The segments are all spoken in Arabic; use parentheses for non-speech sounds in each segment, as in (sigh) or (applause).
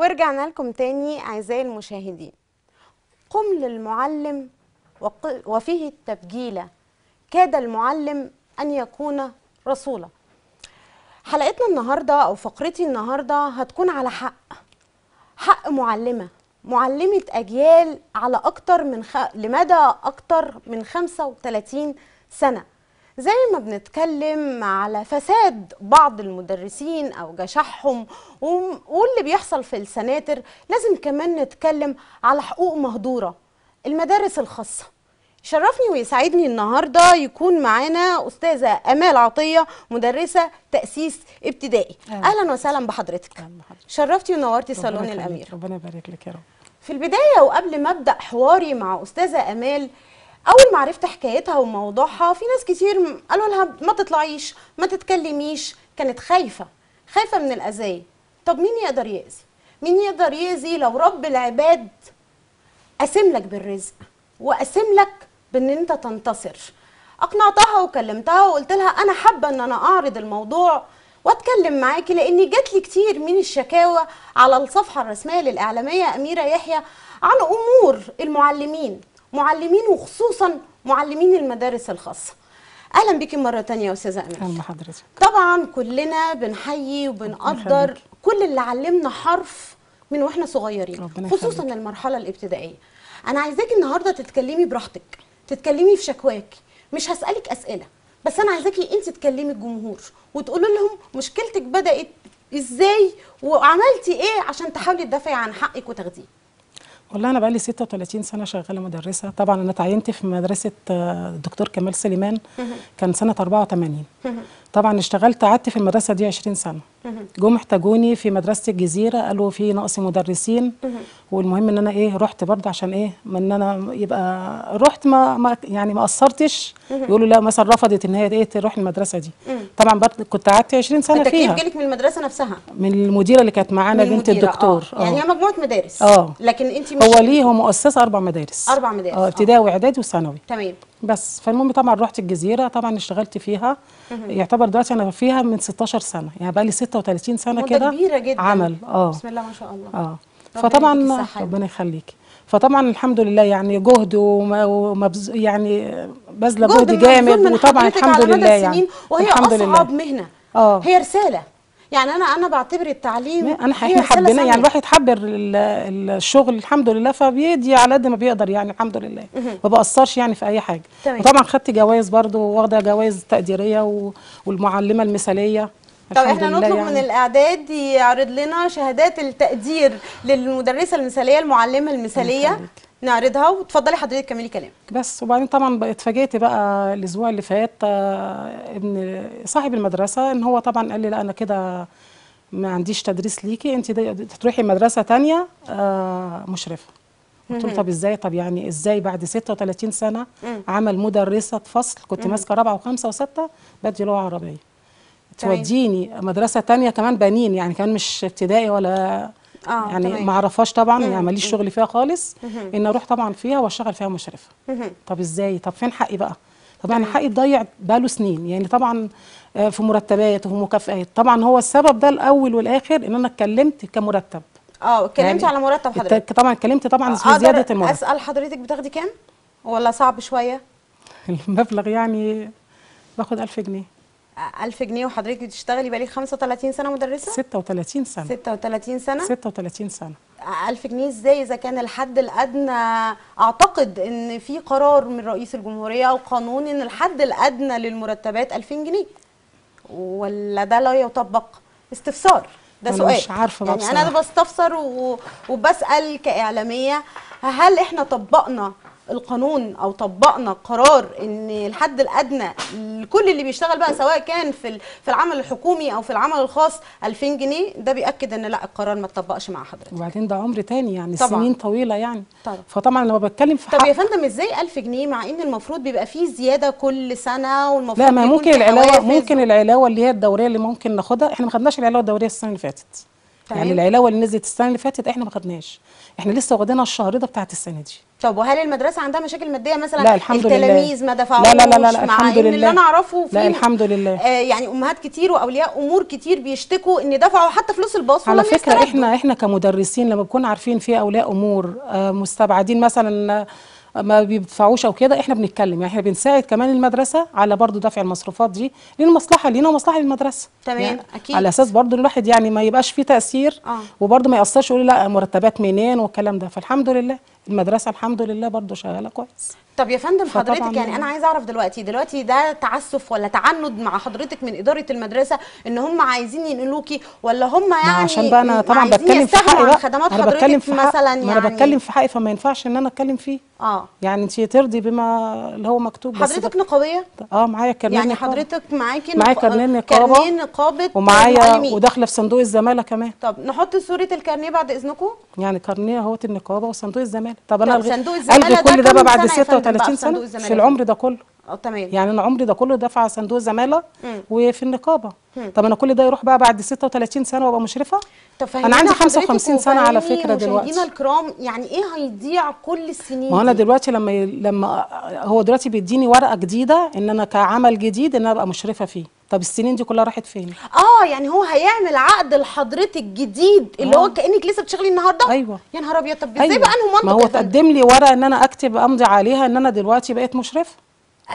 ورجعنا لكم تاني أعزائي المشاهدين قم للمعلم وفيه التبجيلة كاد المعلم أن يكون رسولا حلقتنا النهاردة أو فقرتي النهاردة هتكون على حق حق معلمة معلمة أجيال على أكتر من خ... لمدى أكتر من 35 سنة زي ما بنتكلم على فساد بعض المدرسين او جشعهم واللي بيحصل في السناتر لازم كمان نتكلم على حقوق مهدوره المدارس الخاصه يشرفني ويسعدني النهارده يكون معانا استاذه امال عطيه مدرسه تاسيس ابتدائي اهلا وسهلا بحضرتك شرفتي ونورتي صالون الامير ربنا يبارك لك يا رب في البدايه وقبل ما ابدا حواري مع استاذه امال اول ما عرفت حكايتها وموضوعها في ناس كتير قالوا لها ما تطلعيش ما تتكلميش كانت خايفه خايفه من الاذى طب مين يقدر يأذي مين يقدر يأذي لو رب العباد قاسم لك بالرزق وقاسم لك بان انت تنتصر اقنعتها وكلمتها وقلت لها انا حابه ان انا اعرض الموضوع واتكلم معاكي لان جات لي كتير من الشكاوى على الصفحه الرسميه للاعلاميه اميره يحيى عن امور المعلمين معلمين وخصوصا معلمين المدارس الخاصه اهلا بيكي مره تانية يا استاذه امل اهلا حضرتك طبعا كلنا بنحيي وبنقدر كل اللي علمنا حرف من واحنا صغيرين خصوصا المرحله الابتدائيه انا عايزاك النهارده تتكلمي براحتك تتكلمي في شكواك مش هسالك اسئله بس انا عايزاكي انت تكلمي الجمهور وتقولي لهم مشكلتك بدات ازاي وعملتي ايه عشان تحاولي تدافعي عن حقك وتاخديه والله انا بقالي 36 سنه شغاله مدرسه طبعا انا تعينت في مدرسه الدكتور آه، كمال سليمان كان سنه 84 طبعا اشتغلت قعدت في المدرسه دي 20 سنه جم احتاجوني في مدرسه الجزيره قالوا في نقص مدرسين والمهم ان انا ايه رحت برضه عشان ايه ان انا يبقى رحت ما, ما يعني ما قصرتش يقولوا لا مثلا رفضت ان هي ايه تروح المدرسه دي طبعا كنت قعدت 20 سنه فيها انت جالك من المدرسه نفسها من المديره اللي كانت معانا بنت الدكتور آه. يعني آه. هي مجموعه مدارس اه لكن انت مش هو ليه هو مؤسسه اربع مدارس اربع مدارس اه, آه. ابتدائي واعدادي وثانوي تمام بس فالمهم طبعا رحت الجزيره طبعا اشتغلت فيها يعتبر يعتبر دلوقتي انا فيها من 16 سنه يعني بقى لي 36 سنه كده كبيره جدا عمل اه بسم الله ما شاء الله اه فطبعا ربنا يخليكي فطبعا الحمد لله يعني جهد ومبز يعني بذله جهد, جهد جامد وطبعا الحمد لله يعني وهي الحمد اصعب لله. مهنه اه هي رساله يعني انا انا بعتبر التعليم انا احنا حبينا يعني الواحد حب الشغل الحمد لله فبيدي على قد ما بيقدر يعني الحمد لله ما بقصرش يعني في اي حاجه تمام. وطبعا خدت جوائز برضو واخده جوائز تقديريه و... والمعلمه المثاليه طب احنا نطلب يعني. من الاعداد يعرض لنا شهادات التقدير للمدرسه المثاليه المعلمه المثاليه نعرضها وتفضلي حضرتك كملي كلامك بس وبعدين طبعا اتفاجئت بقى الاسبوع اللي فات آه، ابن صاحب المدرسه ان هو طبعا قال لي لا انا كده ما عنديش تدريس ليكي انت تروحي مدرسه ثانيه آه، مشرفه قلت له طب ازاي طب يعني ازاي بعد 36 سنه عمل مدرسه فصل كنت ماسكه رابعه وخمسه وسته بدي لغه عربيه توديني مدرسه ثانيه كمان بنين يعني كمان مش ابتدائي ولا آه يعني تمام. ما اعرفهاش طبعا يعني ماليش شغل فيها خالص ان اروح طبعا فيها واشتغل فيها مشرفه طب ازاي طب فين حقي بقى طبعا يعني حقي ضيع بقاله سنين يعني طبعا آه، في مرتبات وفي مكافئات طبعا هو السبب ده الاول والاخر ان انا اتكلمت كمرتب اه اتكلمتي يعني على مرتب حضرتك طبعا اتكلمت طبعا آه، في زياده المرتب اسال حضرتك بتاخدي كام ولا صعب شويه (laughs) المبلغ يعني باخد 1000 جنيه 1000 جنيه وحضرتك بتشتغلي بقالك 35 سنه مدرسه 36 سنه 36 سنه 36 سنه 1000 جنيه ازاي اذا كان الحد الادنى اعتقد ان في قرار من رئيس الجمهوريه او قانون ان الحد الادنى للمرتبات 2000 جنيه ولا ده لا يطبق استفسار ده سؤال مش عارفه يعني انا بستفسر وبسال كاعلاميه هل احنا طبقنا القانون او طبقنا قرار ان الحد الادنى لكل اللي بيشتغل بقى سواء كان في في العمل الحكومي او في العمل الخاص 2000 جنيه ده بياكد ان لا القرار ما اتطبقش مع حضرتك وبعدين ده عمر تاني يعني طبعًا. سنين طويله يعني طبعا فطبعا لما بتكلم في طب يا فندم ازاي 1000 جنيه مع ان المفروض بيبقى فيه زياده كل سنه والمفروض لا ما ممكن العلاوه ممكن العلاوه اللي هي الدوريه اللي ممكن ناخدها احنا ما خدناش العلاوه الدوريه السنه اللي فاتت يعني طيب. العلاوه اللي نزلت السنه اللي فاتت احنا ما خدناهاش احنا لسه واخدينها ده بتاعت السنه دي طب وهل المدرسه عندها مشاكل ماديه مثلا لا الحمد التلاميذ ما دفعوش لا لا لا, لا, لا الحمد لله اللي انا اعرفه في لا الحمد لله آه يعني امهات كتير واولياء امور كتير بيشتكوا ان دفعوا حتى فلوس الباص على فكره احنا احنا كمدرسين لما بنكون عارفين في اولياء امور آه مستبعدين مثلا ما بيدفعوش او كده احنا بنتكلم يعني احنا بنساعد كمان المدرسه على برضو دفع المصروفات دي للمصلحه لينا ومصلحه للمدرسه تمام يعني اكيد على اساس برضو الواحد يعني ما يبقاش فيه تاثير آه. وبرضو ما ياثرش يقول لا مرتبات منين والكلام ده فالحمد لله المدرسه الحمد لله برضو شغاله كويس طب يا فندم حضرتك يعني انا عايزه اعرف دلوقتي دلوقتي ده تعسف ولا تعند مع حضرتك من اداره المدرسه ان هم عايزين ينقلوكي ولا هم يعني عشان بقى انا طبعا بتكلم في حقي بقى خدمات أنا حضرتك بتكلم في مثلا يعني انا بتكلم في حقي فما ينفعش ان انا اتكلم فيه اه يعني انت ترضي بما اللي هو مكتوب بس حضرتك نقابيه اه معايا كارنيه يعني حضرتك معاكي معايا كارنيه نقابه كارنيه نقابه ومعايا وداخله في صندوق الزماله كمان طب نحط صوره الكارنيه بعد اذنكم يعني كارنيه اهوت النقابه وصندوق الزماله طب انا الغي... الغي... كل ده بعد 36 سنه في العمر ده كله اه تمام يعني انا عمري ده كله دافعه صندوق الزماله وفي النقابه مم. طب انا كل ده يروح بقى بعد 36 سنه وابقى مشرفه طب انا عندي 55 سنه على فكره دلوقتي مشاهدينا الكرام يعني ايه هيضيع كل السنين ما انا دلوقتي لما ي... لما هو دلوقتي بيديني ورقه جديده ان انا كعمل جديد ان انا ابقى مشرفه فيه طب السنين دي كلها راحت فين اه يعني هو هيعمل عقد لحضرتك جديد اللي هو آه. كانك لسه بتشتغلي النهارده ايوه يا نهار ابيض طب ازاي أيوة. بقى انه منطق ما هو تقدم لي ورقه ان انا اكتب امضي عليها ان انا دلوقتي بقيت مشرفه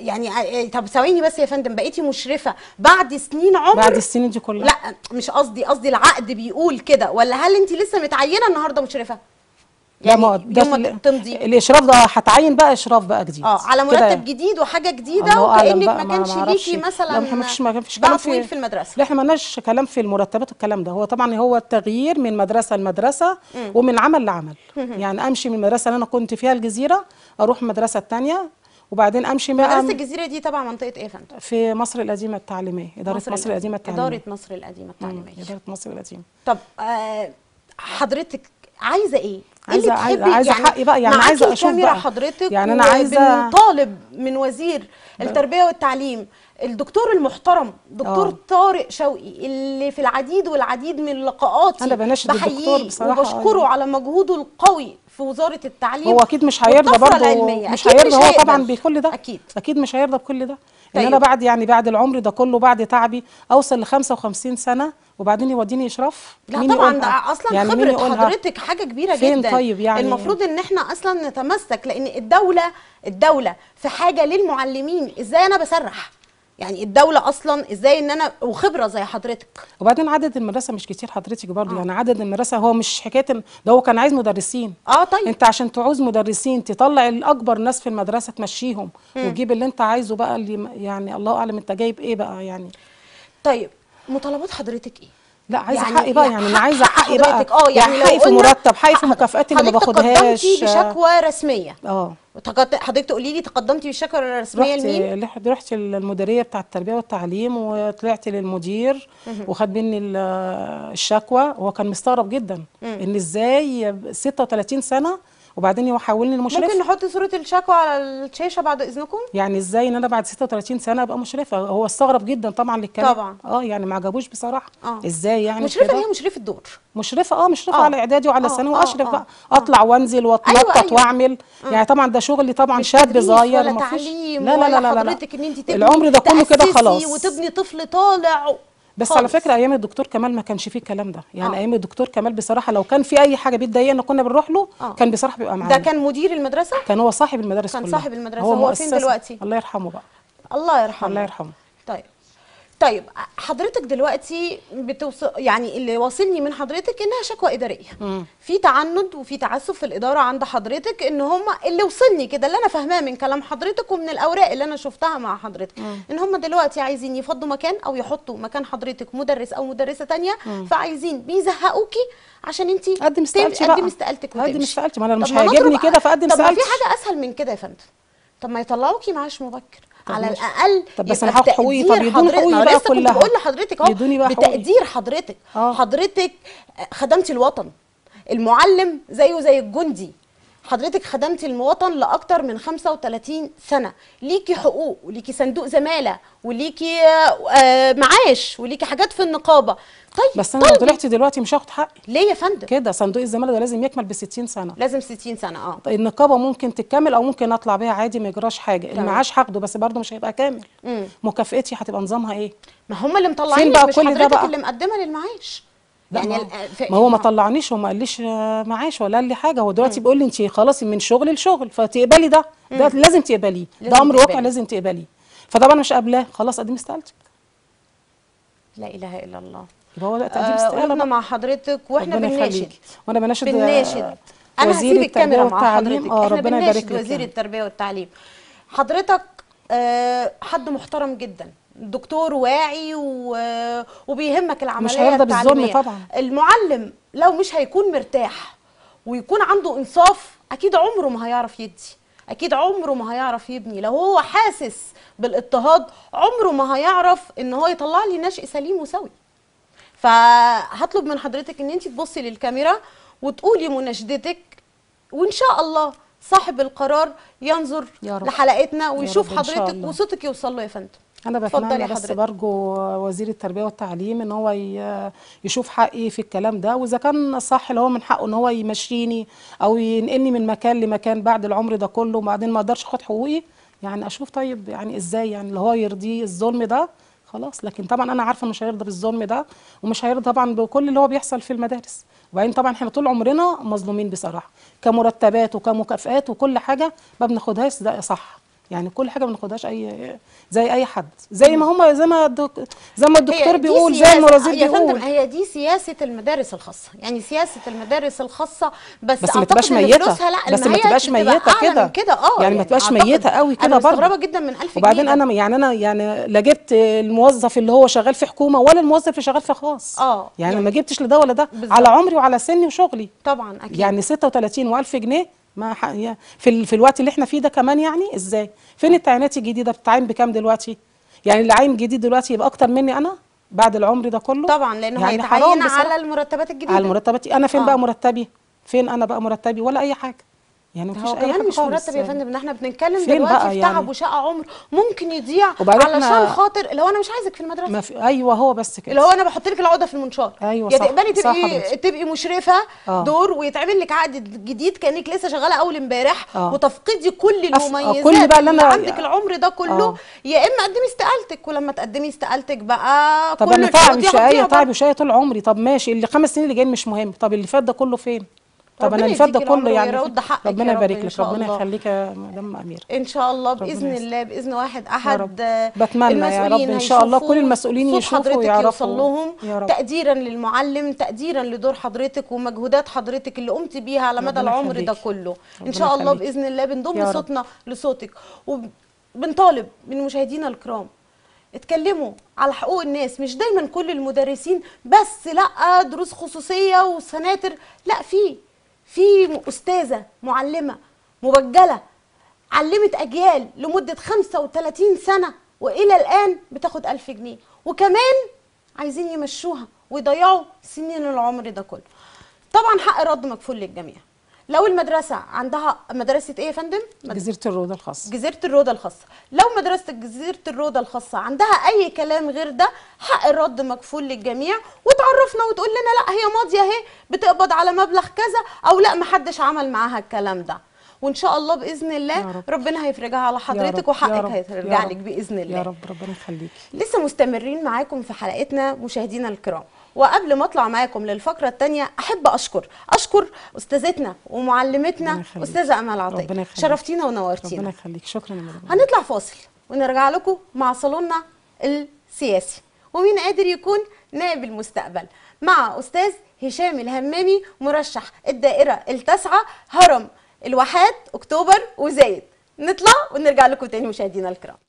يعني آه، آه، طب ثواني بس يا فندم بقيتي مشرفه بعد سنين عمر بعد السنين دي كلها لا مش قصدي قصدي العقد بيقول كده ولا هل انت لسه متعينه النهارده مشرفه؟ يعني لا ما ده تمضي الاشراف ده هتعين بقى اشراف بقى جديد اه على مرتب جديد وحاجه جديده وكانك ما كانش ليكي مثلا لا ما فيش ما فيش كلام في, في المدرسه لا احنا ما لناش كلام في المرتبات والكلام ده هو طبعا هو التغيير من مدرسه لمدرسه ومن عمل لعمل يعني امشي من المدرسه اللي انا كنت فيها الجزيره اروح مدرسه الثانيه وبعدين امشي مع مدرسه الجزيره دي تبع منطقه ايه فندم في مصر القديمه التعليميه اداره مصر, مصر القديمه التعليميه اداره مصر القديمه التعليميه اداره مصر القديمه طب آه حضرتك عايزه ايه عايزه إيه عايزة يعني حقي بقى يعني عايزه اشوف الكاميرا بقى. حضرتك يعني انا عايزه طالب من وزير التربيه والتعليم الدكتور المحترم دكتور أوه. طارق شوقي اللي في العديد والعديد من لقاءاتي انا بناشد الدكتور بصراحه آه، وبشكره يعني. على مجهوده القوي في وزاره التعليم هو اكيد مش هيرضى برضه مش هيرضى هو طبعا بكل ده اكيد اكيد مش هيرضى بكل ده طيب. ان انا طيب. بعد يعني بعد العمر ده كله بعد تعبي اوصل ل 55 سنه وبعدين يوديني اشراف لا طبعا ده اصلا يعني خبره حضرتك حاجه كبيره فين جدا طيب يعني المفروض ان احنا اصلا نتمسك لان الدوله الدوله في حاجه للمعلمين ازاي انا بسرح يعني الدوله اصلا ازاي ان انا وخبره زي حضرتك وبعدين عدد المدرسه مش كتير حضرتك برضه آه. يعني عدد المدرسه هو مش حكايه ده هو كان عايز مدرسين اه طيب انت عشان تعوز مدرسين تطلع الاكبر ناس في المدرسه تمشيهم م. وتجيب اللي انت عايزه بقى اللي يعني الله اعلم انت جايب ايه بقى يعني طيب مطالبات حضرتك ايه لا عايزه يعني حقي بقى يعني انا عايزه حقي بقى اه يعني, يعني حقي في مرتب حقي في مكافئاتي اللي ما باخدهاش حضرتك بشكوى رسميه اه حضرتك تقولي لي تقدمتي بالشكوى الرسميه لمين؟ رحت للمديريه بتاع التربيه والتعليم وطلعت للمدير وخد مني الشكوى هو كان مستغرب جدا ان ازاي 36 سنه وبعدين يحولني لمشرفه ممكن نحط صوره الشكوى على الشاشه بعد اذنكم يعني ازاي ان انا بعد 36 سنه ابقى مشرفه هو استغرب جدا طبعا للكلام طبعا اه يعني ما عجبوش بصراحه آه. ازاي يعني مشرفه هي مشرفه الدور مشرفه اه مشرفه آه. على اعدادي وعلى آه، ثانوي آه. واشرف آه. بقى اطلع وانزل واتنطط أيوة أيوة. واعمل آه. يعني طبعا ده شغلي طبعا شاب صغير ما فيش لا لا لا لا لا, لا. العمر ده كله كده خلاص وتبني طفل طالع بس خالص. على فكره ايام الدكتور كمال ما كانش فيه الكلام ده يعني آه. ايام الدكتور كمال بصراحه لو كان في اي حاجه بيتضايقنا كنا بنروح له آه. كان بصراحه بيبقى معانا ده كان مدير المدرسه كان هو صاحب المدرسه كان كلها. صاحب المدرسه هو, هو فين دلوقتي الله يرحمه بقى الله يرحمه الله يرحمه طيب حضرتك دلوقتي بتوصل يعني اللي واصلني من حضرتك انها شكوى اداريه مم. في تعنت وفي تعسف في الاداره عند حضرتك ان هم اللي وصلني كده اللي انا فاهماه من كلام حضرتك ومن الاوراق اللي انا شفتها مع حضرتك مم. ان هم دلوقتي عايزين يفضوا مكان او يحطوا مكان حضرتك مدرس او مدرسه ثانيه فعايزين بيزهقوكي عشان انت قدم استقالتك قدم استقالتك قدم استقالتك ما انا مش هيعجبني كده فقدم استقالتك طب ما في حاجه اسهل من كده يا فندم طب ما يطلعوكي معاش مبكر على الاقل طب بس انا هاخد حقوقي طب يدوني حقوقي بقى كلها بقول لحضرتك اهو بتقدير حضرتك آه. حضرتك خدمتي الوطن المعلم زيه زي الجندي حضرتك خدمتي المواطن لاكتر من 35 سنه ليكي حقوق وليكي صندوق زماله وليكي آه، معاش وليكي حاجات في النقابه طيب بس انا لو طيب. طلعت دلوقتي مش هاخد حقي ليه يا فندم كده صندوق الزماله ده لازم يكمل ب 60 سنه لازم 60 سنه اه طيب النقابه ممكن تكمل او ممكن اطلع بيها عادي ما يجراش حاجه طيب. المعاش هاخده بس برده مش هيبقى كامل مكافئتي هتبقى نظامها ايه ما هم اللي مطلعين بقى مش كل حضرتك ده بقى؟ اللي مقدمه للمعاش يعني ما هو ما طلعنيش وما قاليش آه، معاش ولا قال لي حاجه هو دلوقتي بيقول لي انت خلاص من شغل لشغل فتقبلي ده ده لازم تقبليه ده امر واقع لازم تقبليه فطبعا مش قابلاه خلاص قدمي استقالتك لا اله الا الله يبقى هو ده تقديم آه، استقاله مع حضرتك واحنا بنناشد وانا بناشد بنناشد انا هسيب الكاميرا مع حضرتك آه ربنا يبارك لك وزير التربيه والتعليم حضرتك آه، حد محترم جدا دكتور واعي وبيهمك العمليه مش هيرضى بالظلم طبعا المعلم لو مش هيكون مرتاح ويكون عنده انصاف اكيد عمره ما هيعرف يدي اكيد عمره ما هيعرف يبني لو هو حاسس بالاضطهاد عمره ما هيعرف ان هو يطلع لي نشء سليم وسوي فهطلب من حضرتك ان انت تبصي للكاميرا وتقولي مناشدتك وان شاء الله صاحب القرار ينظر يا رب. لحلقتنا ويشوف حضرتك وصوتك يوصل له يا فندم انا بتمنى بس برجو وزير التربيه والتعليم ان هو يشوف حقي في الكلام ده واذا كان صح اللي هو من حقه ان هو يمشيني او ينقلني من مكان لمكان بعد العمر ده كله وبعدين ما اقدرش اخد حقوقي يعني اشوف طيب يعني ازاي يعني اللي هو يرضيه الظلم ده خلاص لكن طبعا انا عارفه مش هيرضى بالظلم ده ومش هيرضى طبعا بكل اللي هو بيحصل في المدارس وبعدين طبعا احنا طول عمرنا مظلومين بصراحه كمرتبات وكمكافئات وكل حاجه ما بناخدهاش ده صح يعني كل حاجه ما بناخدهاش اي زي اي حد زي ما هم زي ما الدك... زي ما الدكتور بيقول زي المرازيل بيقول يا فندم هي دي سياسه المدارس الخاصه يعني سياسه المدارس الخاصه بس بس ما تبقاش ميته لا بس ما تبقاش ميته كده كده اه يعني ما يعني تبقاش ميته قوي كده برضه مستغربه جدا من 1000 جنيه وبعدين انا يعني انا يعني لا جبت الموظف اللي هو شغال في حكومه ولا الموظف اللي شغال في خاص اه يعني, يعني ما جبتش لده ولا ده على عمري وعلى سني وشغلي طبعا اكيد يعني 36 و1000 جنيه ما في في الوقت اللي احنا فيه ده كمان يعني ازاي فين التعيينات الجديده بتتعين بكام دلوقتي يعني اللي عين جديد دلوقتي يبقى اكتر مني انا بعد العمر ده كله طبعا لانه يعني هيتعين على المرتبات الجديده على المرتبات انا فين آه. بقى مرتبي فين انا بقى مرتبي ولا اي حاجه يعني مفيش اي حاجه مش مرتب يا فندم ان يعني. احنا بنتكلم دلوقتي في يعني؟ تعب يعني وشقه عمر ممكن يضيع علشان خاطر اللي هو انا مش عايزك في المدرسه في ايوه هو بس كده اللي هو انا بحط لك العقده في المنشار ايوه يا تقبلي تبقي تبقي مشرفه آه. دور ويتعمل لك عقد جديد كانك لسه شغاله اول امبارح آه. وتفقدي كل آه، المميزات أف... كل بقى اللي, أنا... عندك العمر ده كله يا اما قدمي استقالتك ولما تقدمي استقالتك بقى طب كل انا تعب شقيه تعب شقيه طول عمري طب ماشي اللي خمس سنين اللي جايين مش مهم طب اللي فات ده كله فين طب انا الفات ده كله يعني ربنا يبارك لك ربنا يخليك يا مدام اميره ان شاء الله باذن الله باذن واحد احد بتمنى يا رب ان شاء الله كل المسؤولين يشوفوا حضرتك يوصل لهم تقديرا للمعلم تقديرا لدور حضرتك ومجهودات حضرتك اللي قمت بيها على مدى العمر ده كله ان شاء الله باذن الله بنضم صوتنا لصوتك وبنطالب من مشاهدينا الكرام اتكلموا على حقوق الناس مش دايما كل المدرسين بس لا دروس خصوصيه وسناتر لا في في استاذه معلمه مبجله علمت اجيال لمده 35 سنه والى الان بتاخد 1000 جنيه وكمان عايزين يمشوها ويضيعوا سنين العمر ده كله طبعا حق رد مكفول للجميع لو المدرسه عندها مدرسه ايه يا فندم جزيره الروضه الخاصه جزيره الروضه الخاصه لو مدرسه جزيره الروضه الخاصه عندها اي كلام غير ده حق الرد مكفول للجميع وتعرفنا وتقول لنا لا هي ماضيه اهي بتقبض على مبلغ كذا او لا محدش عمل معاها الكلام ده وان شاء الله باذن الله رب. ربنا هيفرجها على حضرتك وحقك هيرجع لك باذن الله يا رب ربنا يخليكي لسه مستمرين معاكم في حلقتنا مشاهدينا الكرام وقبل ما اطلع معاكم للفقره الثانيه احب اشكر اشكر استاذتنا ومعلمتنا استاذه امال عطيه شرفتينا ونورتينا ربنا يخليك شكرا يا هنطلع فاصل ونرجع لكم مع صالوننا السياسي ومين قادر يكون نائب المستقبل مع استاذ هشام الهمامي مرشح الدائره التاسعه هرم الواحات اكتوبر وزايد نطلع ونرجع لكم تاني مشاهدينا الكرام